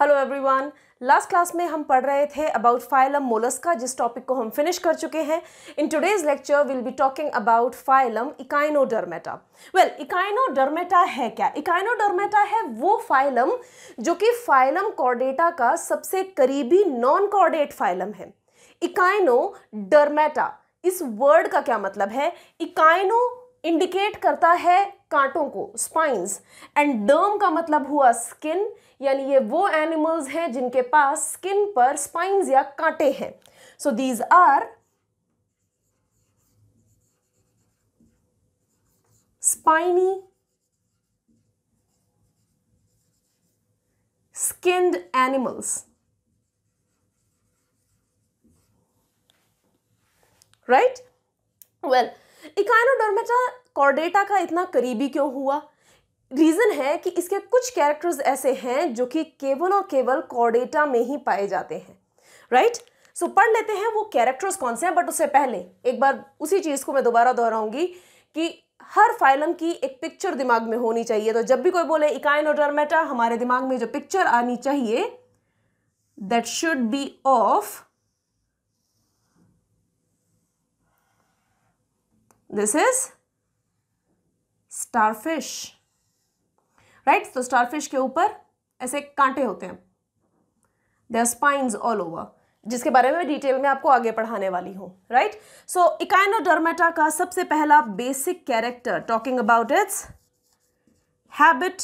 Hello everyone last class में हम पढ़ रहे थे अबाउट फाइलम मोलस्का जिस टॉपिक को हम फिनिश कर चुके हैं in today's lecture will be talking about phylum Echinodermata well Echinodermata है क्या इकाइनोडर्मेटा है वो फाइलम जो कि फाइलम कॉर्डेटा का सबसे करीबी नॉन कॉर्डेट फाइलम है इकाइनोडर्मेटा इस वर्ड का क्या मतलब है इकाइनो इंडिकेट करता है कांटों को स्पाइंस एंड डर्म का मतलब हुआ स्किन यानी ये वो एनिमल्स हैं जिनके पास स्किन पर स्पाइंस या कांटे हैं so these are spiny skinned animals right well Echinodermata Chordata का इतना करीबी क्यों हुआ रीज़न है कि इसके कुछ कैरेक्टर्स ऐसे हैं जो कि केवल और केवल कॉर्डेटा में ही पाए जाते हैं राइट right? सो so, पढ़ लेते हैं वो कैरेक्टर्स कौन से हैं बट उससे पहले एक बार उसी चीज़ को मैं दोबारा दोहराऊंगी कि हर फाइलम की एक पिक्चर दिमाग में होनी चाहिए तो जब भी कोई बोले इकाइन और डरमेटा हमारे दिमाग में जो पिक्चर आनी चाहिए that should be of this is starfish right तो स्टारफिश के ऊपर ऐसे कांटे होते हैं they are spines all over जिसके बारे में डिटेल में आपको आगे पढ़ाने वाली हूँ राइट सो इकाइनोडर्मेटा का सबसे पहला basic character talking about its habit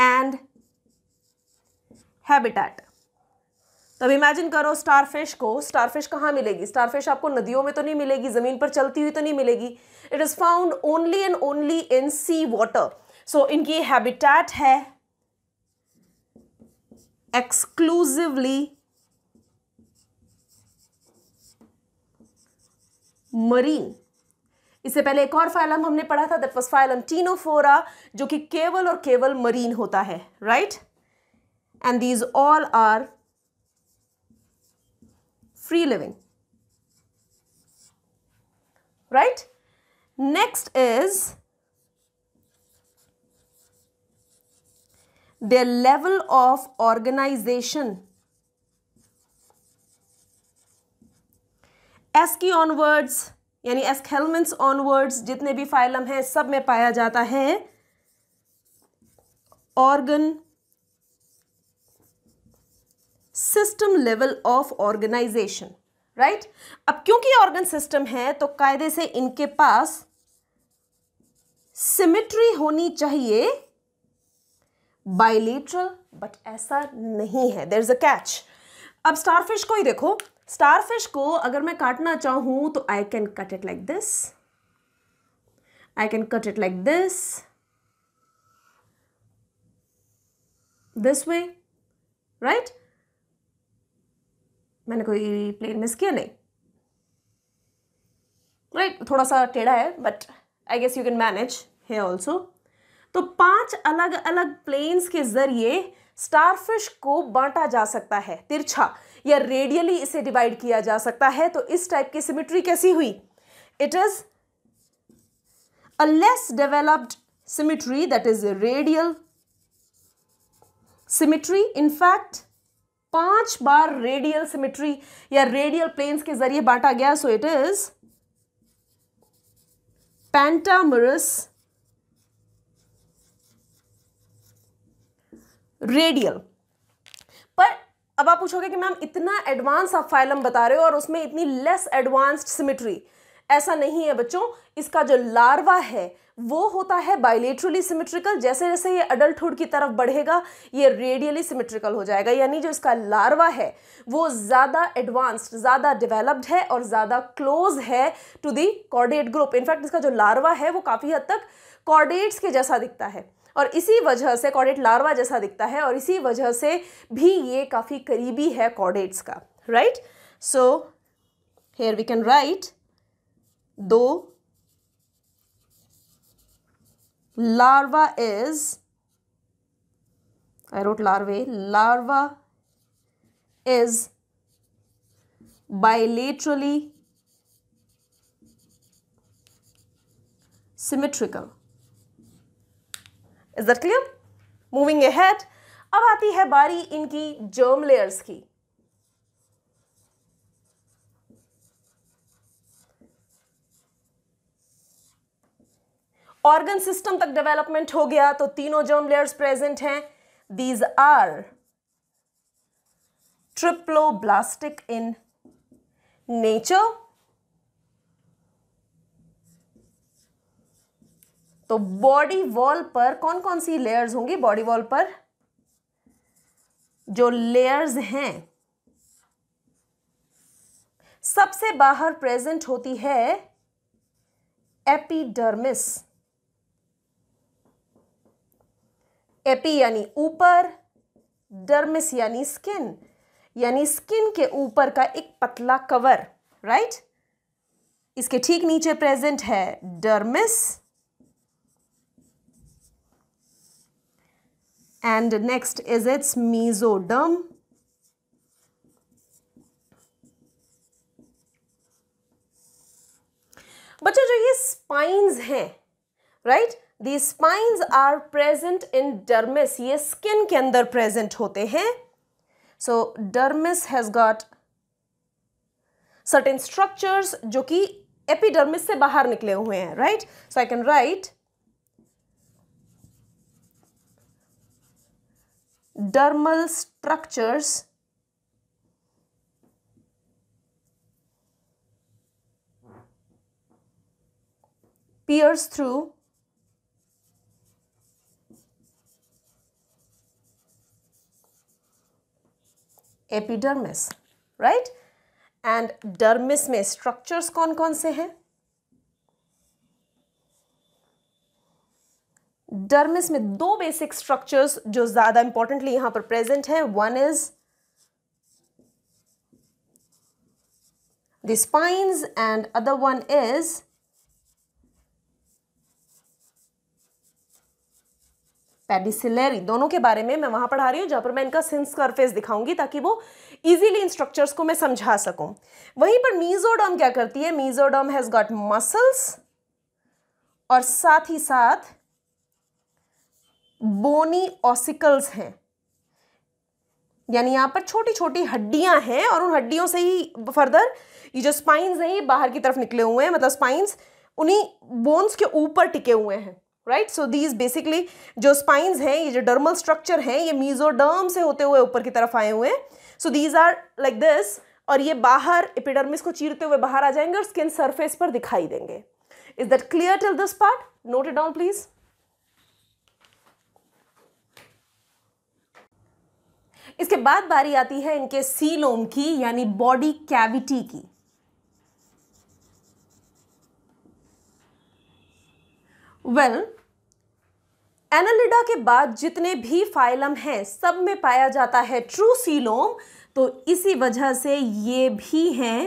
and habitat तो अब इमेजिन करो स्टारफिश को स्टारफिश कहाँ मिलेगी स्टारफिश आपको नदियों में तो नहीं मिलेगी ज़मीन पर चलती हुई तो नहीं मिलेगी it is found only and only in sea water so इनकी हैबिटेट है एक्सक्लूसिवली मरीन इससे पहले एक और फाइलम हमने पढ़ा था दट वॉज फाइलम टीनोफोरा जो कि केवल और केवल मरीन होता है right and these all are free living right Next is their level of organization. एस्की ऑनवर्ड्स यानी एस्केलमेंट्स ऑनवर्ड्स जितने भी फाइलम हैं सब में पाया जाता है organ system level of organisation right अब क्योंकि ऑर्गन सिस्टम है तो कायदे से इनके पास सिमिट्री होनी चाहिए बाइलेटरल बट ऐसा नहीं है देर इज अ कैच अब स्टारफिश को ही देखो स्टारफिश को अगर मैं काटना चाहूं तो I can cut it like this I can cut it like this this way right मैंने कोई प्लेन मिस किया नहीं राइट right? थोड़ा सा टेढ़ा है but but... I guess you can manage here also तो पांच अलग अलग प्लेन्स के जरिए स्टारफिश को बांटा जा सकता है तिरछा या रेडियली इसे डिवाइड किया जा सकता है तो इस टाइप की सिमिट्री कैसी हुई it is a less developed symmetry that is radial symmetry in fact पांच बार रेडियल सिमिट्री या रेडियल प्लेन्स के जरिए बांटा गया so it is pentamerous radial पर अब आप पूछोगे कि मैम इतना एडवांस आप फाइलम बता रहे हो और उसमें इतनी लेस एडवांस्ड सिमेट्री ऐसा नहीं है बच्चों इसका जो लार्वा है वो होता है बाइलेट्रली सिमेट्रिकल जैसे जैसे ये अडल्टहुड की तरफ बढ़ेगा ये रेडियली सिमेट्रिकल हो जाएगा यानी जो इसका लार्वा है वो ज़्यादा एडवांस्ड ज़्यादा डेवलप्ड है और ज़्यादा क्लोज है to the chordate group in fact इसका जो लार्वा है वो काफ़ी हद तक कॉर्डेट्स के जैसा दिखता है और इसी वजह से कॉर्डेट लार्वा जैसा दिखता है और इसी वजह से भी ये काफ़ी करीबी है कॉर्डेट्स का right so here we can write दो larva is I wrote larvae larva is bilaterally symmetrical is that clear moving ahead अब आती है बारी इनकी जर्म लेयर्स की ऑर्गन सिस्टम तक डेवलपमेंट हो गया तो तीनों जर्म लेयर्स प्रेजेंट हैं these are triploblastic in nature तो बॉडी वॉल पर कौन कौन सी लेयर्स होंगी बॉडी वॉल पर जो लेयर्स हैं सबसे बाहर प्रेजेंट होती है एपिडर्मिस एपी यानी ऊपर डर्मिस यानी स्किन यानी स्किन के ऊपर का एक पतला कवर राइट इसके ठीक नीचे प्रेजेंट है dermis and next is its mesoderm बच्चों जो ये स्पाइंस हैं right the spines are present in dermis ये स्किन के अंदर प्रेजेंट होते हैं so dermis has got certain structures जो कि एपिडर्मिस से बाहर निकले हुए हैं right so I can write dermal structures pierce through epidermis right and dermis में स्ट्रक्चर्स कौन कौन से हैं डर्मिस में दो बेसिक स्ट्रक्चर्स जो ज़्यादा इंपॉर्टेंटली यहां पर प्रेजेंट है one is the spines and other one is pedicellariae दोनों के बारे में मैं वहाँ पढ़ा रही हूँ जहाँ पर मैं इनका सिंस सरफेस दिखाऊंगी ताकि वो इजीली इन स्ट्रक्चर्स को मैं समझा सकूँ वहीं पर मीजोडम क्या करती है मीजोडम हैज़ गॉट मसल्स और साथ ही साथ बोनी ऑसिकल्स हैं यानी यहाँ पर छोटी छोटी हड्डियाँ हैं और उन हड्डियों से ही फर्दर ये जो स्पाइन्स हैं ये बाहर की तरफ निकले हुए हैं मतलब स्पाइन्स उन्हीं बोन्स के ऊपर टिके हुए हैं राइट सो दीज बेसिकली जो स्पाइन हैं ये जो डर्मल स्ट्रक्चर हैं ये मीजोडर्म से होते हुए ऊपर की तरफ आए हुए हैं so these are like this और ये बाहर एपिडर्मिस को चीरते हुए बाहर आ जाएंगे और स्किन सरफेस पर दिखाई देंगे is that clear till this part note it down please इसके बाद बारी आती है इनके सीलोम की यानी बॉडी कैविटी की वेल एनालिडा के बाद जितने भी फाइलम हैं सब में पाया जाता है ट्रू सीलोम तो इसी वजह से ये भी हैं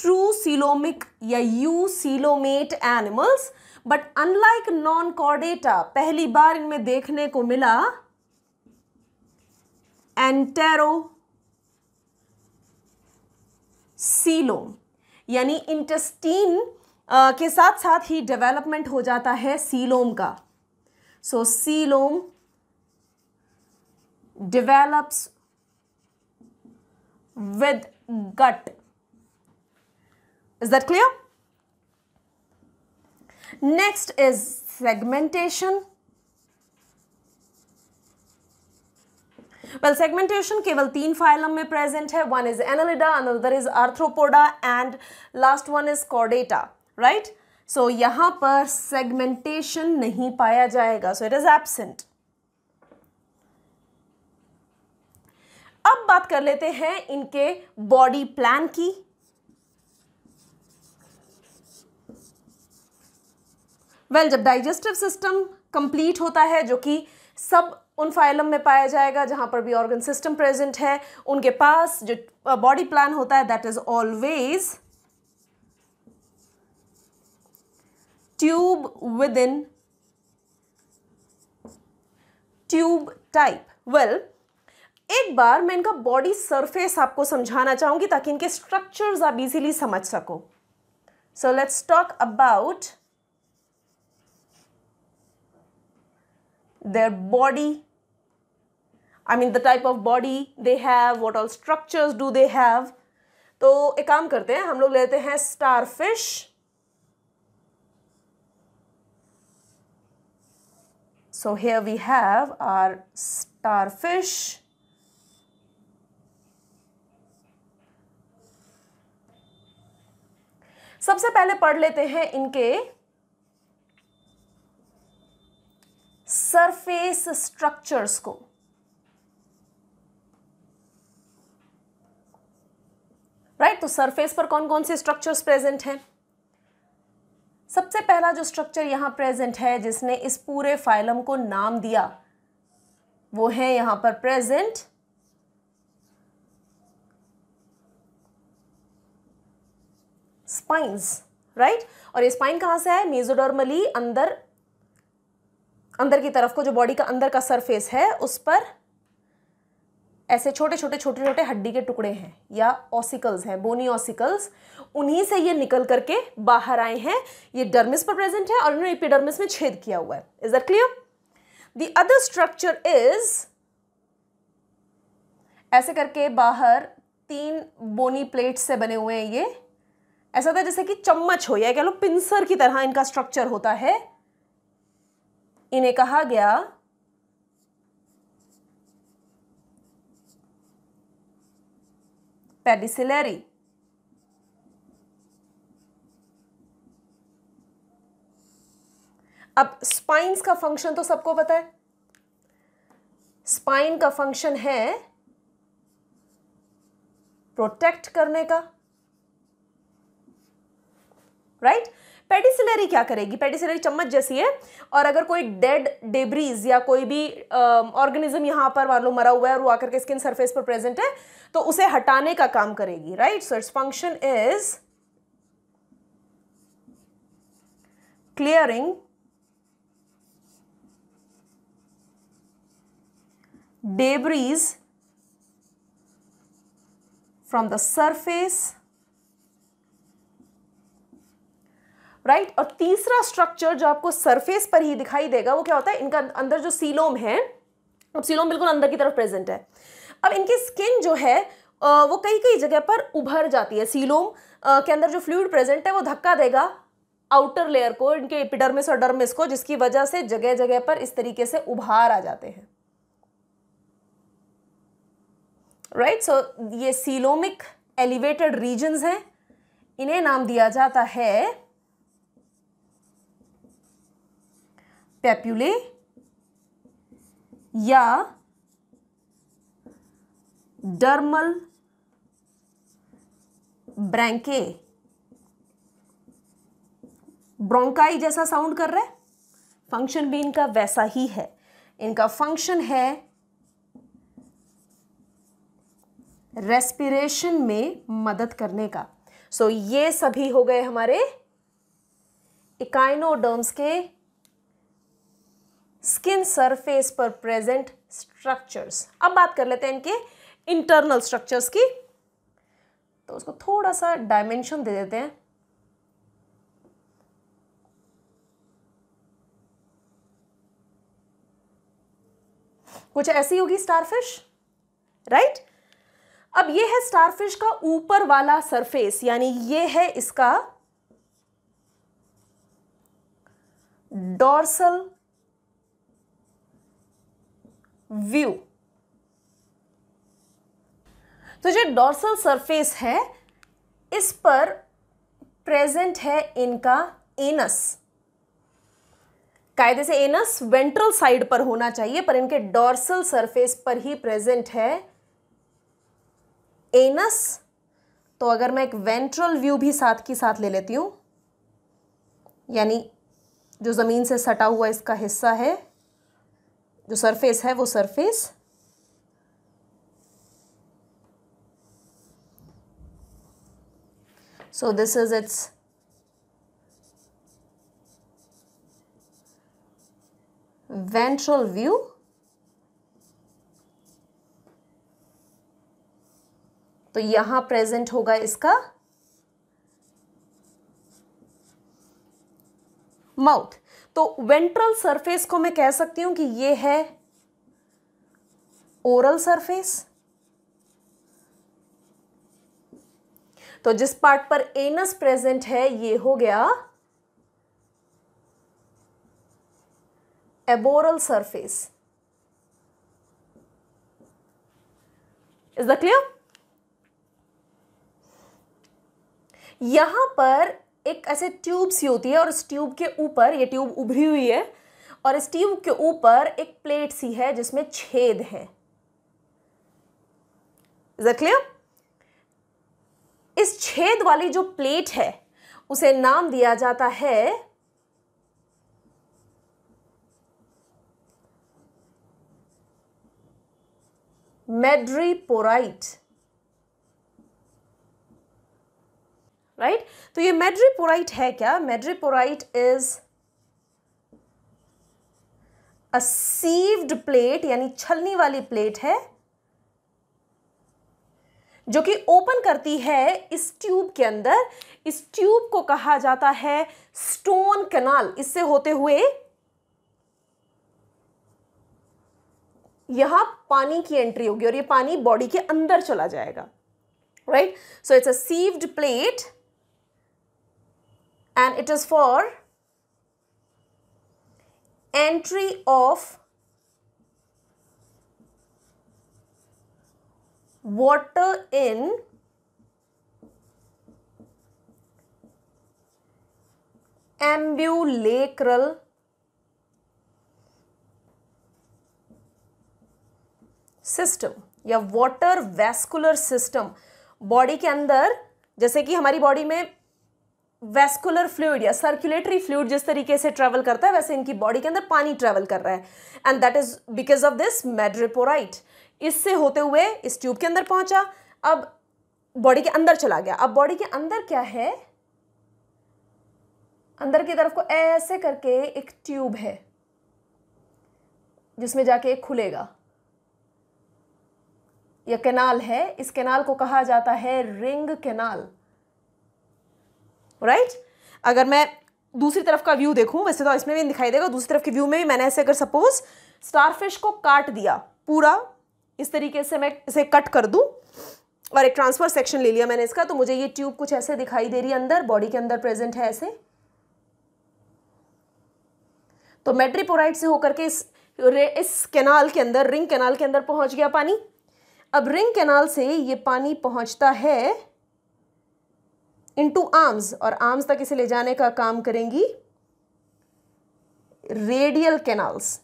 ट्रू सीलोमिक या eucoelomate animals but unlike non Chordata पहली बार इनमें देखने को मिला एंटेरो सीलोम यानी इंटेस्टीन के साथ साथ ही डेवलपमेंट हो जाता है सीलोम का so coelom develops with gut is that clear next is segmentation well segmentation केवल तीन फाइलम में प्रेजेंट है one is Annelida another is Arthropoda and last one is कॉडेटा राइट सो यहां पर सेगमेंटेशन नहीं पाया जाएगा सो इट इज एबसेंट अब बात कर लेते हैं इनके बॉडी प्लान की वेल well, जब डाइजेस्टिव सिस्टम कंप्लीट होता है जो कि सब उन फाइलम में पाया जाएगा जहां पर भी ऑर्गन सिस्टम प्रेजेंट है उनके पास जो बॉडी uh, प्लान होता है that is always tube within tube type well एक बार मैं इनका बॉडी सरफेस आपको समझाना चाहूंगी ताकि इनके स्ट्रक्चर्स आप इजीली समझ सको so let's talk about their body i mean the type of body they have what all structures do they have तो एक काम करते हैं हम लोग लेते हैं fish So here we have our starfish. सबसे पहले पढ़ लेते हैं इनके सरफेस स्ट्रक्चर्स को राइट right? तो सरफेस पर कौन कौन से स्ट्रक्चर्स प्रेजेंट हैं सबसे पहला जो स्ट्रक्चर यहाँ प्रेजेंट है जिसने इस पूरे फाइलम को नाम दिया वो है यहाँ पर प्रेजेंट स्पाइंस राइट और ये स्पाइन कहाँ से है मेजोडर्मली अंदर अंदर की तरफ को जो बॉडी का अंदर का सरफेस है उस पर ऐसे छोटे छोटे छोटे छोटे हड्डी के टुकड़े हैं या ऑसिकल्स हैं बोनी ऑसिकल्स उन्हीं से ये निकल करके बाहर आए हैं ये डर्मिस पर प्रेजेंट है और इन्होंने एपिडर्मिस में छेद किया हुआ है is that clear the other structure is ऐसे करके बाहर तीन बोनी प्लेट्स से बने हुए हैं ये ऐसा था जैसे कि चम्मच हो या कह लो पिंसर की तरह इनका स्ट्रक्चर होता है इन्हें कहा गया पेडिसिलरी अब स्पाइंस का फंक्शन तो सबको पता है स्पाइन का फंक्शन है प्रोटेक्ट करने का राइट right? पेडिसिलरी क्या करेगी पेडिसिलरी चम्मच जैसी है और अगर कोई डेड डेब्रीज या कोई भी ऑर्गेनिज्म यहाँ पर मान लो मरा हुआ है और वो आकर के स्किन सरफेस पर प्रेजेंट है तो उसे हटाने का काम करेगी right so its function is clearing debris from the surface right और तीसरा स्ट्रक्चर जो आपको सरफेस पर ही दिखाई देगा वो क्या होता है इनका अंदर जो सीलोम है अब सीलोम बिल्कुल अंदर की तरफ प्रेजेंट है अब इनकी स्किन जो है वो कई कई जगह पर उभर जाती है सीलोम के अंदर जो फ्लूड प्रेजेंट है वो धक्का देगा आउटर लेयर को इनके एपिडर्मिस और डर्मिस को जिसकी वजह से जगह जगह पर इस तरीके से उभार आ जाते हैं राइट right? सो so, ये सीलोमिक एलिवेटेड रीजन्स हैं इन्हें नाम दिया जाता है पैप्यूले या डर्मल ब्रैंके ब्रोंकाई जैसा साउंड कर रहा है फंक्शन भी इनका वैसा ही है इनका फंक्शन है रेस्पिरेशन में मदद करने का सो so, ये सभी हो गए हमारे इकाइनोडर्म्स के स्किन सरफेस पर प्रेजेंट स्ट्रक्चर्स अब बात कर लेते हैं इनके इंटरनल स्ट्रक्चर्स की तो उसको थोड़ा सा डायमेंशन दे देते हैं कुछ ऐसी होगी स्टारफिश राइट अब ये है स्टारफिश का ऊपर वाला सरफेस यानी ये है इसका डोर्सल व्यू तो जो डॉर्सल सरफेस है इस पर प्रेजेंट है इनका एनस कायदे से एनस वेंट्रल साइड पर होना चाहिए पर इनके डॉर्सल सरफेस पर ही प्रेजेंट है एनस तो अगर मैं एक वेंट्रल व्यू भी साथ की साथ ले लेती हूं यानी जो ज़मीन से सटा हुआ इसका हिस्सा है जो सरफेस है वो surface so this is its ventral view तो यहां प्रेजेंट होगा इसका माउथ तो वेंट्रल सरफेस को मैं कह सकती हूं कि ये है ओरल सरफेस तो जिस पार्ट पर एनस प्रेजेंट है ये हो गया aboral surface is the clear यहां पर एक ऐसे ट्यूब सी होती है और इस ट्यूब के ऊपर ये ट्यूब उभरी हुई है और इस ट्यूब के ऊपर एक प्लेट सी है जिसमें छेद है क्लियर इस छेद वाली जो प्लेट है उसे नाम दिया जाता है मेड्रीपोराइट राइट तो ये मेड्रीपोराइट है क्या madreporite is a sieved plate यानी छलनी वाली प्लेट है जो कि ओपन करती है इस ट्यूब के अंदर इस ट्यूब को कहा जाता है स्टोन कनाल इससे होते हुए यहां पानी की एंट्री होगी और ये पानी बॉडी के अंदर चला जाएगा right so it's a sieved plate and it is for entry of water in ambulacral system या वाटर वैस्कुलर सिस्टम बॉडी के अंदर जैसे कि हमारी बॉडी में वेस्कुलर फ्लूड या सर्कुलेटरी फ्लूड जिस तरीके से ट्रेवल करता है वैसे इनकी बॉडी के अंदर पानी ट्रेवल कर रहा है and that is because of this madreporite इससे होते हुए इस ट्यूब के अंदर पहुंचा अब बॉडी के अंदर चला गया अब बॉडी के अंदर क्या है अंदर की तरफ को ऐसे करके एक ट्यूब है जिसमें जाके एक खुलेगा यह केनाल है इस केनाल को कहा जाता है रिंग केनाल राइट right? अगर मैं दूसरी तरफ का व्यू देखूं वैसे तो इसमें भी दिखाई देगा दूसरी तरफ के व्यू में भी मैंने ऐसे अगर सपोज स्टारफिश को काट दिया पूरा इस तरीके से मैं इसे कट कर दूं और एक ट्रांसफर सेक्शन ले लिया मैंने इसका तो मुझे ये ट्यूब कुछ ऐसे दिखाई दे रही है अंदर बॉडी के अंदर प्रेजेंट है ऐसे तो मेट्रीपोराइट से होकर के इस इस कैनाल के अंदर रिंग कैनाल के अंदर पहुंच गया पानी अब रिंग कैनाल से ये पानी पहुंचता है इनटू आर्म्स और आर्म्स तक इसे ले जाने का काम करेंगी रेडियल कैनाल्स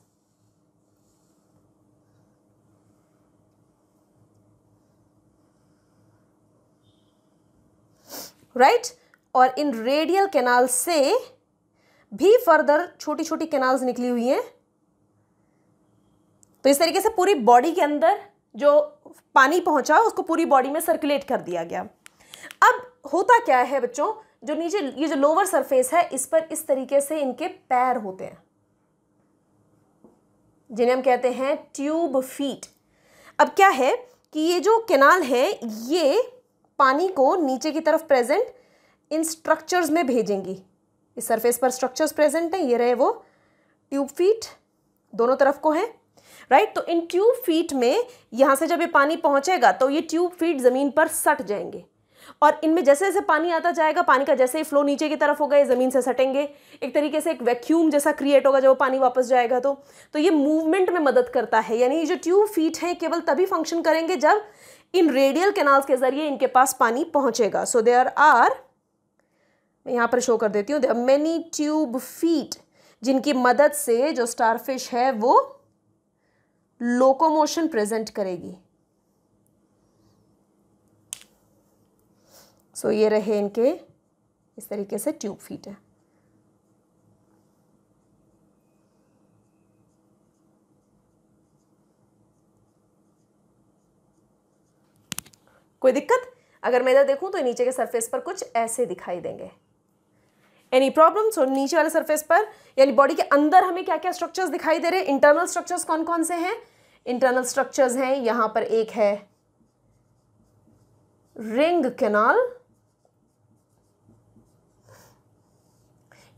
राइट right? और इन रेडियल कैनाल से भी फर्दर छोटी छोटी कैनाल्स निकली हुई हैं तो इस तरीके से पूरी बॉडी के अंदर जो पानी पहुंचा उसको पूरी बॉडी में सर्कुलेट कर दिया गया अब होता क्या है बच्चों जो नीचे ये जो लोअर सरफेस है इस पर इस तरीके से इनके पैर होते हैं जिन्हें हम कहते हैं ट्यूब फीट अब क्या है कि ये जो केनाल है ये पानी को नीचे की तरफ प्रेजेंट इन स्ट्रक्चर्स में भेजेंगी इस सरफेस पर स्ट्रक्चर्स प्रेजेंट हैं ये रहे वो ट्यूब फीट दोनों तरफ को है राइट तो इन ट्यूब फीट में यहाँ से जब ये पानी पहुँचेगा तो ये ट्यूब फीट ज़मीन पर सट जाएंगे और इनमें जैसे जैसे पानी आता जाएगा पानी का जैसे ही फ्लो नीचे की तरफ होगा ये ज़मीन से सटेंगे एक तरीके से एक वैक्यूम जैसा क्रिएट होगा जब वो पानी वापस जाएगा तो तो ये मूवमेंट में मदद करता है यानी ये जो ट्यूब फीट हैं केवल तभी फंक्शन करेंगे जब इन रेडियल कैनाल्स के ज़रिए इनके पास पानी पहुँचेगा सो देर आर मैं यहाँ पर शो कर देती हूँ देर मैनी ट्यूब फीट जिनकी मदद से जो स्टारफिश है वो लोकोमोशन प्रेजेंट करेगी सो ये रहे इनके इस तरीके से ट्यूब फीट है कोई दिक्कत अगर मैं इधर देखूं तो नीचे के सरफेस पर कुछ ऐसे दिखाई देंगे एनी प्रॉब्लम सो नीचे वाले सरफेस पर यानी बॉडी के अंदर हमें क्या क्या स्ट्रक्चर्स दिखाई दे रहे हैं इंटरनल स्ट्रक्चर्स कौन कौन से हैं इंटरनल स्ट्रक्चर्स हैं यहां पर एक है रिंग कैनाल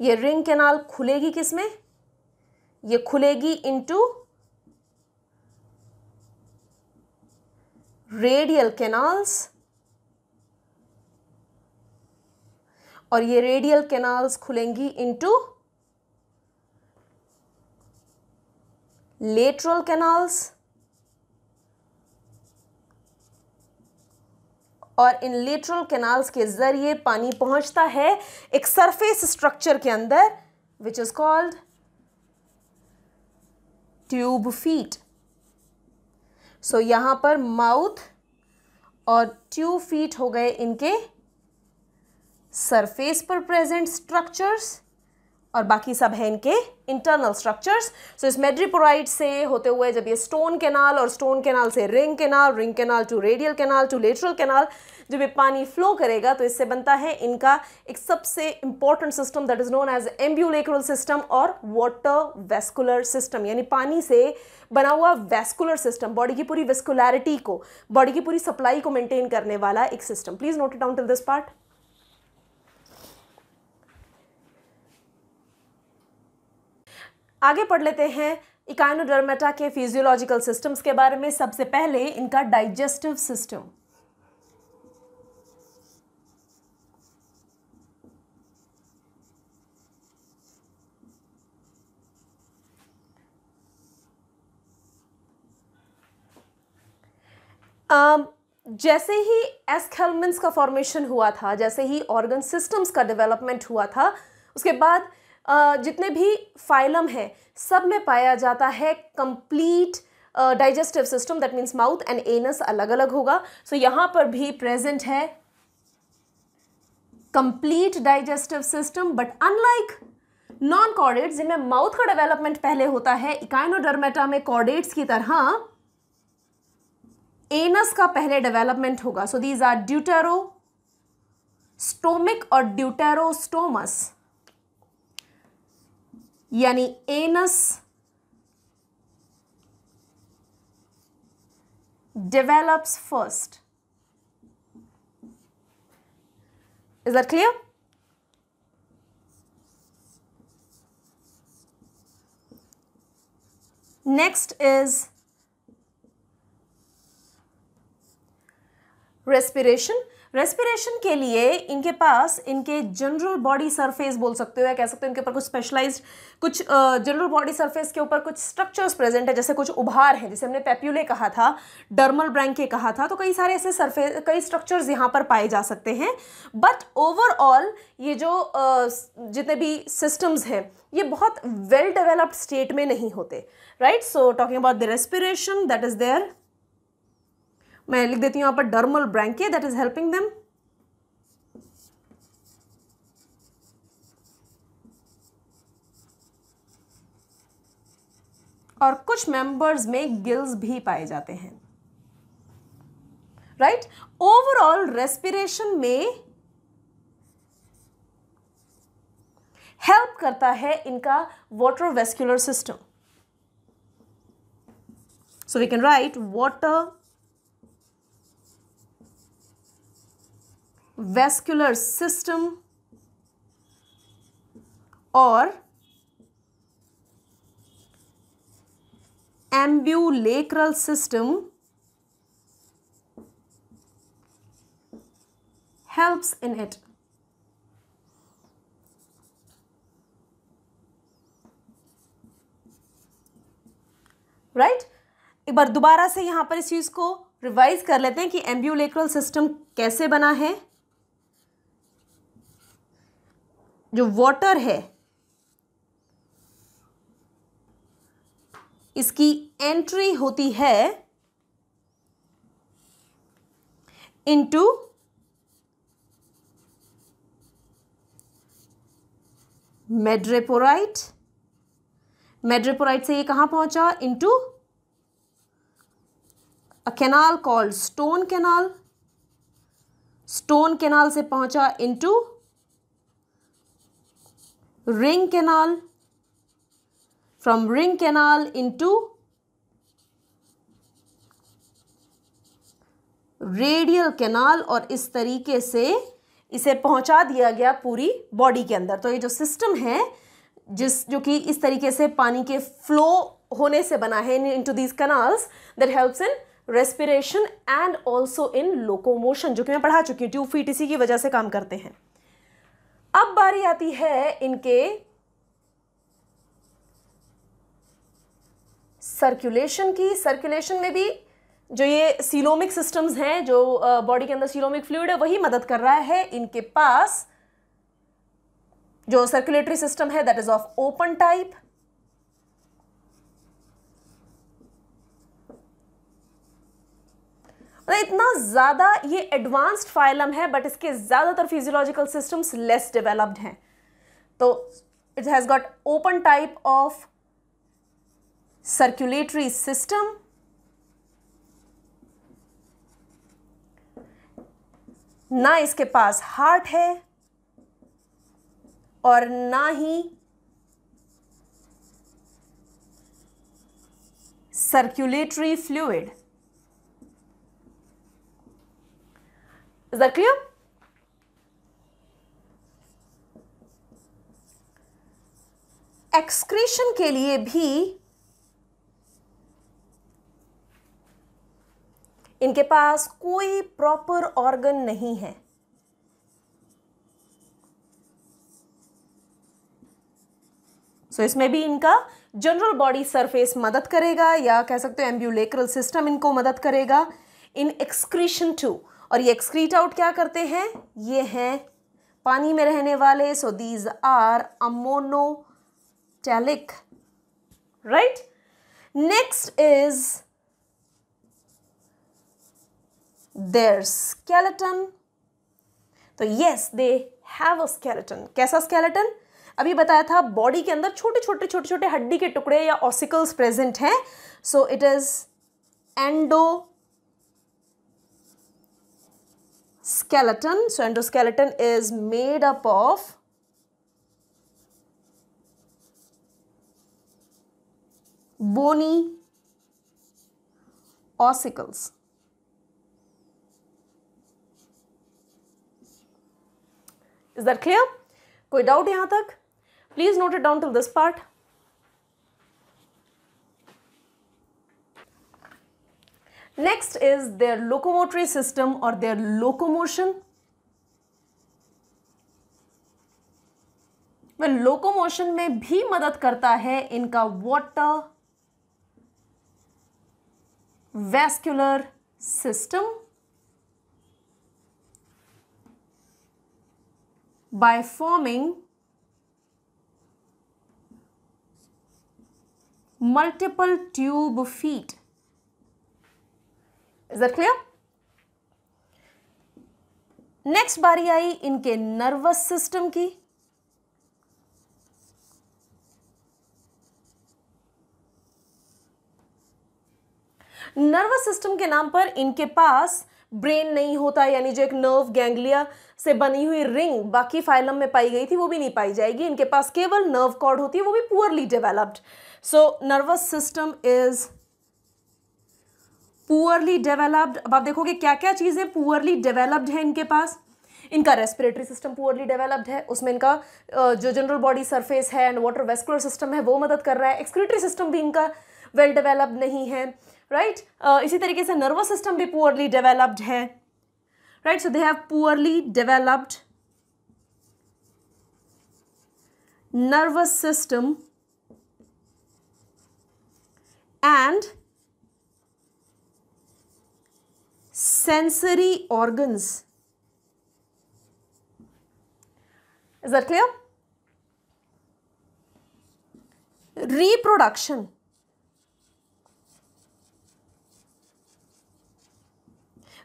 ये रिंग कैनाल खुलेगी किसमें ये खुलेगी इनटू रेडियल कैनाल्स और ये रेडियल कैनाल्स खुलेंगी इनटू लेटरल कैनाल्स और इन लेटरल कैनाल्स के ज़रिए पानी पहुंचता है एक सरफेस स्ट्रक्चर के अंदर which is called tube feet so यहाँ पर माउथ और ट्यूब फीट हो गए इनके सरफेस पर प्रेजेंट स्ट्रक्चर्स और बाकी सब है इनके इंटरनल स्ट्रक्चर्स सो इस मेड्रीपोराइट से होते हुए जब ये स्टोन कैनाल और स्टोन कैनाल से ring canal ring canal to radial canal to lateral canal जब ये पानी फ्लो करेगा तो इससे बनता है इनका एक सबसे important system that is known as ambulacral system और वाटर वेस्कुलर सिस्टम यानी पानी से बना हुआ वेस्कुलर सिस्टम बॉडी की पूरी वेस्कुलरिटी को बॉडी की पूरी सप्लाई को मेंटेन करने वाला एक system please note down till this part आगे पढ़ लेते हैं इकाइनोडर्मेटा के फिजियोलॉजिकल सिस्टम्स के बारे में सबसे पहले इनका डाइजेस्टिव सिस्टम Um, जैसे ही एसखेलमेंट्स का फॉर्मेशन हुआ था जैसे ही ऑर्गन सिस्टम्स का डेवलपमेंट हुआ था उसके बाद uh, जितने भी फाइलम हैं सब में पाया जाता है complete digestive system that means mouth and anus अलग अलग होगा सो so, यहाँ पर भी प्रेजेंट है complete digestive system but unlike non chordates जिनमें माउथ का डेवलपमेंट पहले होता है इकाइनोडर्मेटा में कॉर्डेट्स की तरह एनस का पहले डेवलपमेंट होगा so these are deuterostomic और ड्यूटेरोस्टोमस यानी anus develops first is that clear next is respiration respiration के लिए इनके पास इनके जनरल बॉडी सरफेस बोल सकते हो या कह सकते हो इनके ऊपर कुछ स्पेशलाइज्ड कुछ जनरल बॉडी सरफेस के ऊपर कुछ स्ट्रक्चर्स प्रेजेंट है जैसे कुछ उभार है जैसे हमने पेप्यूले कहा था डर्मल ब्रैंके कहा था तो कई सारे ऐसे सरफेस कई स्ट्रक्चर्स यहाँ पर पाए जा सकते हैं बट ओवरऑल ये जो जितने भी सिस्टम्स हैं ये बहुत वेल डेवलप्ड स्टेट में नहीं होते right so talking about the respiration that is there मैं लिख देती हूँ यहाँ पर dermal branchia that is helping them और कुछ मेंबर्स में गिल्स भी पाए जाते हैं राइट ओवरऑल रेस्पिरेशन में हेल्प करता है इनका water vascular system so we can write water vascular system और ambulacral system helps in it right एक बार दोबारा से यहां पर इस चीज़ को रिवाइज कर लेते हैं कि एम्ब्यूलेक्रल सिस्टम कैसे बना है जो वाटर है इसकी एंट्री होती है इनटू मेड्रेपोराइट मेड्रेपोराइट से ये कहां पहुंचा into a canal called stone canal stone canal से पहुंचा into ring canal from ring canal into radial canal और इस तरीके से इसे पहुंचा दिया गया पूरी बॉडी के अंदर तो ये जो सिस्टम है जिस जो कि इस तरीके से पानी के फ्लो होने से बना है into these canals that helps in respiration and also in locomotion जो कि मैं पढ़ा चुकी हूँ ट्यूब फीट इसी की वजह से काम करते हैं अब बारी आती है इनके सर्कुलेशन की सर्कुलेशन में भी जो ये सीलोमिक सिस्टम्स हैं जो बॉडी के अंदर सीलोमिक फ्लूड है वही मदद कर रहा है इनके पास जो सर्कुलेटरी सिस्टम है that is of open type मतलब इतना ज़्यादा ये एडवांस्ड फाइलम है बट इसके ज़्यादातर फिजियोलॉजिकल सिस्टम्स लेस डेवलप्ड हैं तो it has got open type of circulatory system ना इसके पास हार्ट है और ना ही circulatory fluid Is that clear? Excretion के लिए भी इनके पास कोई प्रॉपर ऑर्गन नहीं है सो so, इसमें भी इनका जनरल बॉडी सरफेस मदद करेगा या कह सकते हो एम्ब्यूलेक्रल सिस्टम इनको मदद करेगा इन एक्सक्रीशन टू और ये एक्सक्रीट आउट क्या करते हैं ये हैं पानी में रहने वाले so these are ammonotelic right next is their skeleton तो yes they have a skeleton कैसा स्केलेटन अभी बताया था बॉडी के अंदर छोटे छोटे छोटे छोटे हड्डी के टुकड़े या ऑसिकल्स प्रेजेंट हैं so it is endo skeleton. So endoskeleton is made up of bony ossicles. Is that clear? कोई doubt. यहाँ तक please note it down till this next is their locomotory system और देयर लोकोमोशन वेल लोकोमोशन में भी मदद करता है इनका water vascular system by forming multiple tube feet is that clear next बारी आई इनके नर्वस सिस्टम की नर्वस सिस्टम के नाम पर इनके पास ब्रेन नहीं होता यानी जो एक नर्व गैंग्लिया से बनी हुई रिंग बाकी फाइलम में पाई गई थी वो भी नहीं पाई जाएगी इनके पास केवल नर्व कॉर्ड होती है वो भी poorly developed so nervous system is poorly developed अब आप देखोगे क्या क्या चीज़ें पुअरली डेवलप्ड है इनके पास इनका रेस्पिरेटरी सिस्टम पुअरली डेवलप्ड है उसमें इनका जो जनरल बॉडी सरफेस है एंड वाटर वेस्कुलर सिस्टम है वो मदद कर रहा है एक्सक्रेटरी सिस्टम भी इनका वेल डेवलप्ड नहीं है राइट right? uh, इसी तरीके से नर्वस सिस्टम भी पुअरली डेवलप्ड है right so they have poorly developed nervous system and sensory organs. Is that clear? Reproduction.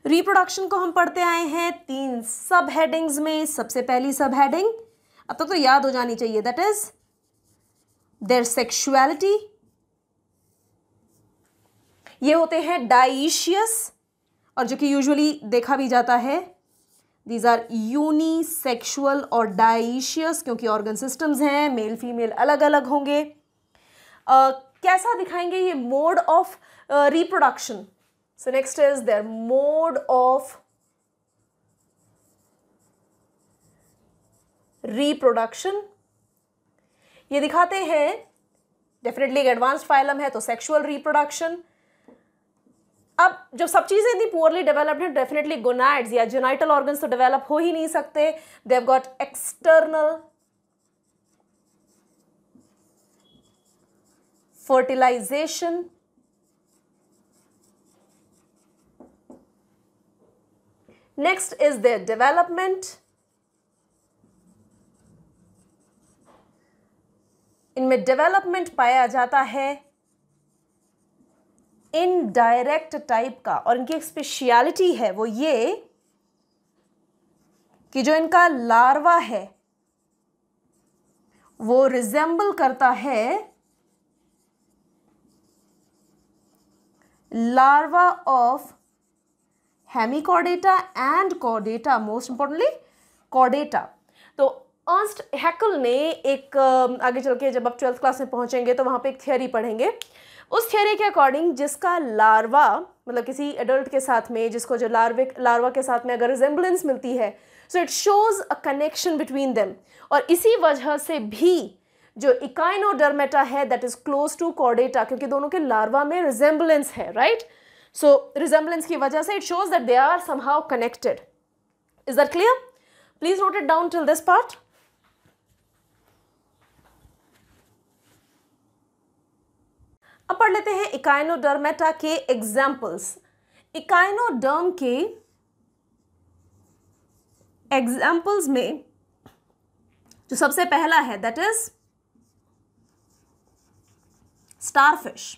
Reproduction को हम पढ़ते आए हैं तीन सब हेडिंग्स में सबसे पहली सब हेडिंग अब तक तो, तो याद हो जानी चाहिए दैट इज देर सेक्शुअलिटी ये होते हैं डाइशियस और जो कि यूजुअली देखा भी जाता है दीज आर यूनिसेक्शुअल और डाइशियस क्योंकि ऑर्गन सिस्टम्स हैं मेल फीमेल अलग अलग होंगे uh, कैसा दिखाएंगे ये mode of reproduction so next is their mode of reproduction ये दिखाते हैं डेफिनेटली एक एडवांस्ड फाइलम है तो सेक्सुअल रिप्रोडक्शन अब जब सब चीज़ें इतनी पुअरली डेवलप्ड हैं डेफिनेटली गोनाइड्स या जोनाइटल ऑर्गन्स तो डेवलप हो ही नहीं सकते they've got external fertilisation next is the development इनमें डेवलपमेंट पाया जाता है इनडायरेक्ट टाइप का और इनकी एक स्पेशलिटी है वो ये कि जो इनका लार्वा है वो रिजेंबल करता है larva of Hemichordata and कॉडेटा most importantly कॉडेटा तो अर्स्ट हैकल ने एक आगे चल के जब आप ट्वेल्थ क्लास में पहुंचेंगे तो वहां पे एक थियोरी पढ़ेंगे उस थियोरी के अकॉर्डिंग जिसका लार्वा मतलब किसी एडल्ट के साथ में जिसको जो लार्विक लार्वा के साथ में अगर रिजेंबलेंस मिलती है so it shows a connection between them और इसी वजह से भी जो इकाइनोडर्मेटा है that is close to chordata क्योंकि दोनों के लार्वा में रिजेंबलेंस है राइट सो रिजेंबलेंस की वजह से it shows that they are somehow connected is that clear please note it down till this part अब पढ़ लेते हैं इकाइनोडर्मेटा के एग्जाम्पल्स इकाइनोडर्म के एग्जाम्पल्स में जो सबसे पहला है that is starfish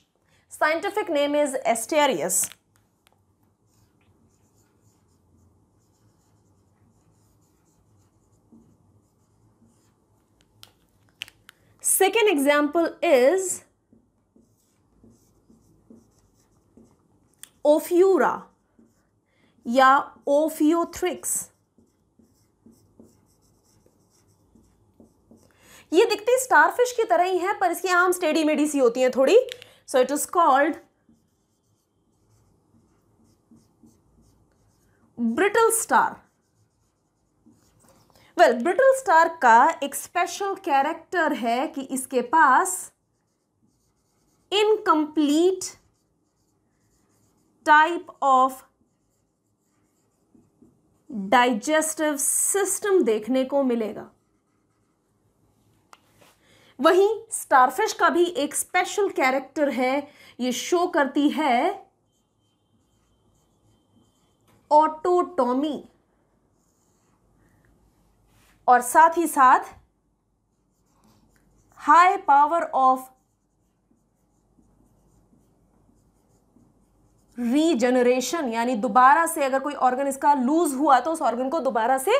scientific name is asterias second example is ophiura या ओफियोथ्रिक्स ये दिखती स्टारफिश की तरह ही है पर इसकी आम स्टेडी मेडी सी होती है थोड़ी so it is called brittle star well brittle star का एक स्पेशल कैरेक्टर है कि इसके पास incomplete type of digestive system देखने को मिलेगा वहीं स्टारफिश का भी एक स्पेशल कैरेक्टर है ये शो करती है ऑटोटोमी और साथ ही साथ हाई पावर ऑफ रीजनरेशन यानी दोबारा से अगर कोई ऑर्गन इसका लूज हुआ तो उस ऑर्गन को दोबारा से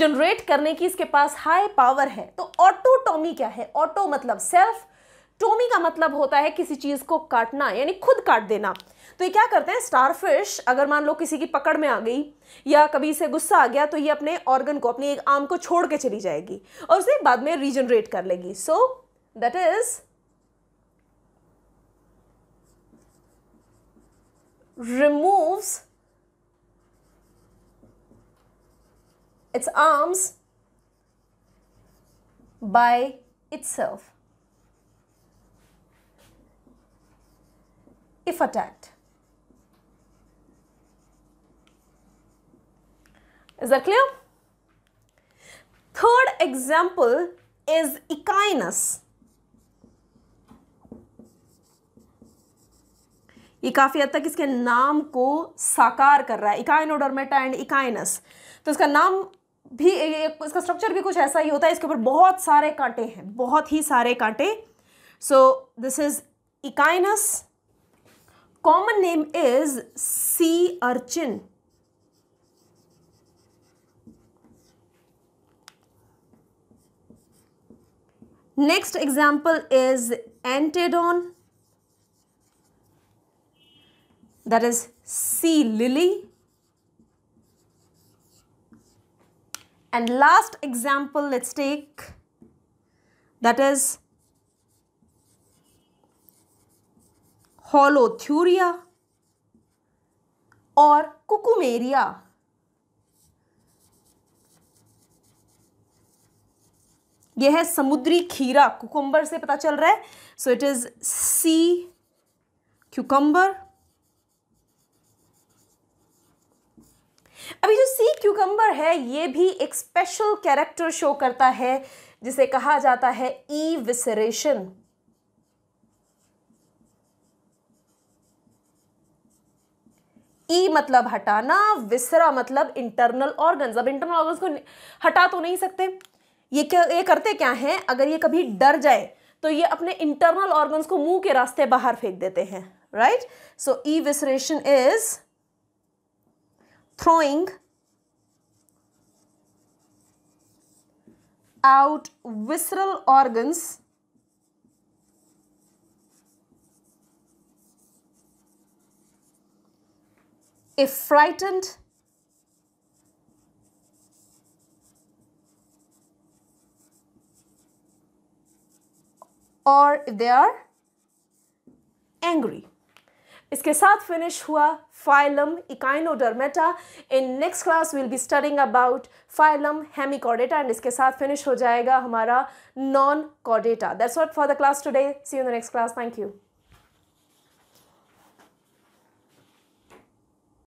जनरेट करने की इसके पास हाई पावर है तो ऑटोटोमी क्या है ऑटो मतलब सेल्फ टोमी का मतलब होता है किसी चीज़ को काटना यानी खुद काट देना तो ये क्या करते हैं स्टारफिश अगर मान लो किसी की पकड़ में आ गई या कभी इसे गुस्सा आ गया तो ये अपने ऑर्गन को अपनी एक आम को छोड़ के चली जाएगी और उसे बाद में रीजनरेट कर लेगी so that is removes its arms by itself if attacked. Is that clear? Third example is Echinus. ये काफ़ी हद तक इसके नाम को साकार कर रहा है इकाइनोडर्मेटा एंड इकाइनस तो इसका नाम भी इसका स्ट्रक्चर भी कुछ ऐसा ही होता है इसके ऊपर बहुत सारे कांटे हैं बहुत ही सारे कांटे so this is echinus common name is sea urchin next example is antedon that is C lily. And last example let's take that is holothuria or cucumeria यह है समुद्री खीरा कुकुम्बर से पता चल रहा है so it is sea cucumber अभी जो सी क्यूकम्बर है ये भी एक स्पेशल कैरेक्टर शो करता है जिसे कहा जाता है ई विसरेशन ई मतलब हटाना विसरा मतलब इंटरनल ऑर्गन्स अब इंटरनल ऑर्गन्स को हटा तो नहीं सकते ये क्या ये करते क्या हैं अगर ये कभी डर जाए तो ये अपने इंटरनल ऑर्गन्स को मुंह के रास्ते बाहर फेंक देते हैं right so evisceration is throwing out visceral organs if frightened or if they are angry. इसके साथ फिनिश हुआ phylum echinodermata in next class will be studying about phylum hemichordata and इसके साथ फिनिश हो जाएगा हमारा नॉन कॉडेटा that's what for the class today see you the next class thank you